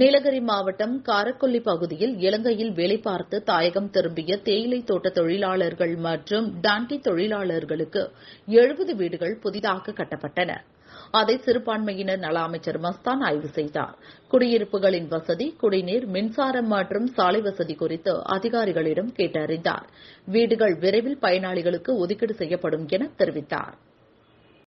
நீலகிரி மாவட்டம் காரக்கொல்லி பகுதியில் இலங்கையில் வேலை பார்த்து தாயகம் திரும்பிய தேயிலை தோட்ட தொழிலாளர்கள் மற்றும் டான்டி தொழிலாளர்களுக்கு எழுபது வீடுகள் புதிதாக கட்டப்பட்டன அதை சிறுபான்மையினர் நல அமைச்சர் மஸ்தான் ஆய்வு செய்தார் குடியிருப்புகளின் வசதி குடிநீர் மின்சாரம் மற்றும் சாலை வசதி குறித்து அதிகாரிகளிடம் கேட்டறிந்தார் வீடுகள் விரைவில் பயனாளிகளுக்கு ஒதுக்கீடு செய்யப்படும் என தெரிவித்தாா்